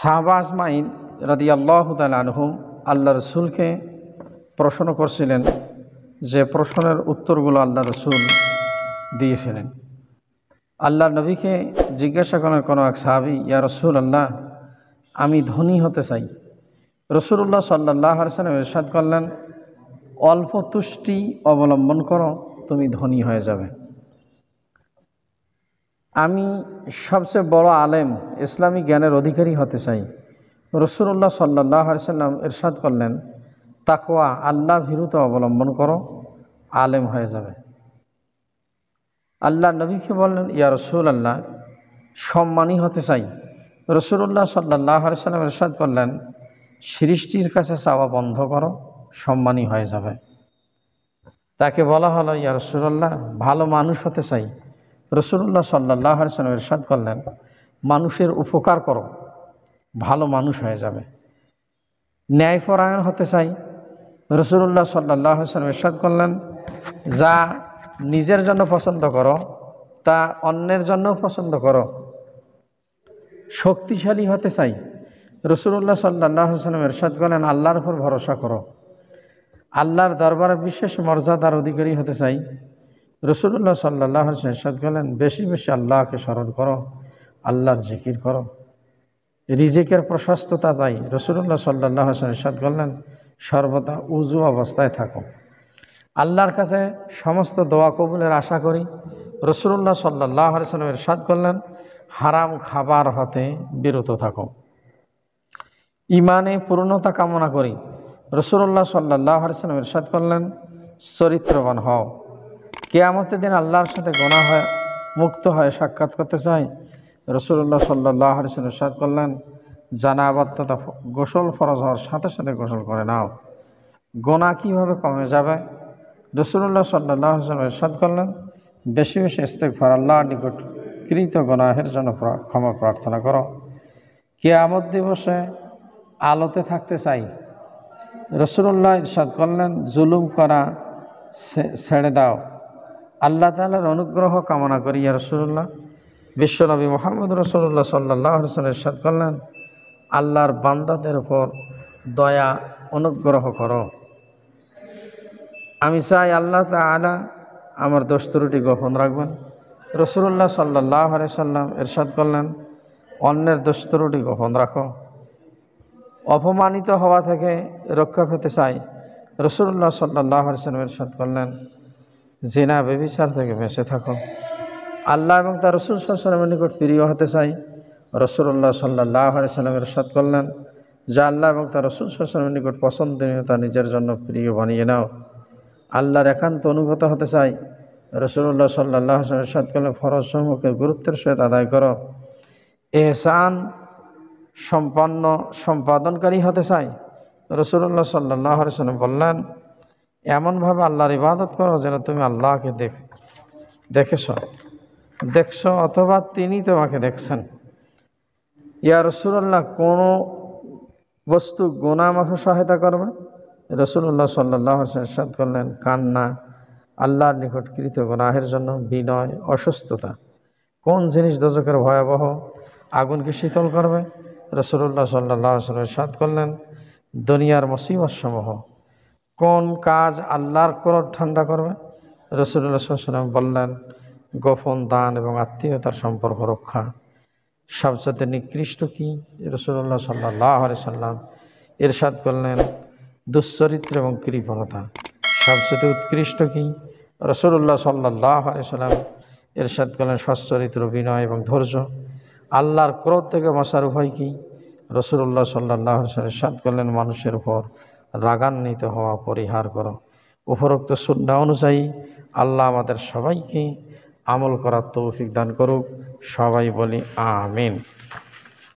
Shahbaz mine রাদি আল্লাহ তালহম আল্লাহ রসুলকে প্রশ্ন করছিলেন যে প্রশ্নের উত্তরগুলো আল্লাহ রসুল দিয়েছিলেন আল্লাহ নবীকে জিজ্ঞাসা করেন কোনো এক সাহাবি ইয়া রসুল আল্লাহ আমি ধনী হতে চাই রসুল্লাহ সাল্লাহ আলসালাম ইরশাদ করলেন অল্প তুষ্টি অবলম্বন করো তুমি ধনী হয়ে যাবে আমি সবচেয়ে বড় আলেম ইসলামী জ্ঞানের অধিকারী হতে চাই রসুল্লাহ সাল্লাহ সাল্লাম ইরশাদ করলেন তাকোয়া আল্লাহ ভীরুতা অবলম্বন করো আলেম হয়ে যাবে আল্লাহ নবীকে বললেন ইয়া রসুল আল্লাহ সম্মানী হতে চাই রসুল্লাহ সাল্লাহ সাল্লাম ইরশাদ করলেন সৃষ্টির কাছে চাওয়া বন্ধ করো সম্মানী হয়ে যাবে তাকে বলা হলো ইয়া রসুল্লাহ ভালো মানুষ হতে চাই রসুল্লাহ সাল্লাহ আলসালাম এরশাদ করলেন মানুষের উপকার করো ভালো মানুষ হয়ে যাবে ন্যায়পরায়ণ হতে চাই রসুল্লাহ সাল্লাহ আলসালাম এরশাদ করলেন যা নিজের জন্য পছন্দ করো তা অন্যের জন্য পছন্দ করো শক্তিশালী হতে চাই রসুল্লাহ সাল্লাহ সাল্লাম এরশাদ করলেন আল্লাহর উপর ভরসা করো আল্লাহর দরবারে বিশেষ মর্যাদার অধিকারী হতে চাই রসুল্লাহ সাল্লাহ সেসাদ গেলেন বেশি বেশি আল্লাহকে স্মরণ করো আল্লাহর জিকির করো রিজিকের প্রশস্ততা তাই রসুল্লাহ সাল্লাহ সেসাদ গেলেন সর্বদা উজু অবস্থায় থাকো আল্লাহর কাছে সমস্ত দোয়া কবুলের আশা করি রসুল্লাহ সাল্লাহ সালামের সাদ করলেন হারাম খাবার হতে বিরত থাকো ইমানে পূর্ণতা কামনা করি রসুল্লাহ সাল্লাহ সালামের সাদ করলেন চরিত্রবান হও কেয়ামতের দিন আল্লাহর সাথে গোনা হয় মুক্ত হয় সাক্ষাৎ করতে চাই রসুল্লাহ সাল্লাহ আলিসের সাদ করলেন জানাবাদ তথা গোসল ফরজ হওয়ার সাথে সাথে গোসল করে নাও গোনা কীভাবে কমে যাবে রসুল্লাহ সাল্লাহ হাসান ইরশাদ করলেন বেশি বেশি ফর আল্লাহ নিকট কৃত গনাহের জন্য ক্ষমা প্রার্থনা করো কেয়ামত দিবসে আলোতে থাকতে চাই রসুল্লাহ ইরশাদ করলেন জুলুম করা ছেড়ে দাও আল্লাহ তালার অনুগ্রহ কামনা করি ইয়া রসুল্লাহ বিশ্বনবী মোহাম্মদ রসুল্লাহ সাল্লাহ রসুলের সাদ করলেন আল্লাহর বান্দাদের উপর দয়া অনুগ্রহ করো আমি চাই আল্লাহ তালা আমার দোষ গোপন রাখবেন রসুল্লাহ সাল্লাহ সাল্লাম এরশাদ করলেন অন্যের দোস্তরুটি গোপন রাখো অপমানিত হওয়া থেকে রক্ষা পেতে চাই রসুল্লাহ সাল্লাহ সাল্লাম এরশাদ করলেন জিনা বেবিচার থেকে বেঁচে থাকো আল্লাহ এবং তার রসুল সাল্লামের নিকট প্রিয় হতে চাই রসুল্লাহ সাল্লাহ সাল্লামের সাদ করলেন যা আল্লাহ এবং তার রসুল সাল্লামের নিকট পছন্দনীয় তা নিজের জন্য প্রিয় বানিয়ে নাও আল্লাহর একান্ত অনুগত হতে চাই রসুল্লাহ সাল্লাহ আসলামের সাদ করলেন ফরজ সমূহকে গুরুত্বের সহিত আদায় করো এহসান সম্পন্ন সম্পাদনকারী হতে চাই রসুল্লাহ সাল্লাহ সাল্লাম বললেন এমনভাবে আল্লাহর ইবাদত করো যেন তুমি আল্লাহকে দেখ দেখেছ দেখছ অথবা তিনি তোমাকে দেখছেন ইয়া রসুল্লাহ কোনো বস্তু গোনা মাফে সহায়তা করবে রসুল্লাহ সাল্লাহ সাদ করলেন কান্না আল্লাহর নিকট কৃত গোনাহের জন্য বিনয় অসুস্থতা কোন জিনিস দোজকের ভয়াবহ আগুনকে শীতল করবে রসুল্লাহ সাল্লাহ সাদ করলেন দুনিয়ার মুসিবত সমূহ কোন কাজ আল্লাহর ক্রোধ ঠান্ডা করবে রসুল্লাহ সাল্লাম বললেন গোপন দান এবং আত্মীয়তার সম্পর্ক রক্ষা সবচেয়ে নিকৃষ্ট কি রসুল্লাহ সাল্লাহ সাল্লাম এরশাদ করলেন দুশ্চরিত্র এবং কৃপণতা সবচেয়ে উৎকৃষ্ট কি রসুল্লাহ সাল্লাহ সাল্লাম এরশাদ করলেন সচ্চরিত্র বিনয় এবং ধৈর্য আল্লাহর ক্রোধ থেকে মশার উভয় কি রসুল্লাহ সাল্লাহ সাল্লাম এরশাদ করলেন মানুষের উপর রাগান্বিত হওয়া পরিহার করো উপরোক্ত সুন্না অনুযায়ী আল্লাহ আমাদের সবাইকে আমল করার তৌফিক দান করুক সবাই বলি আমিন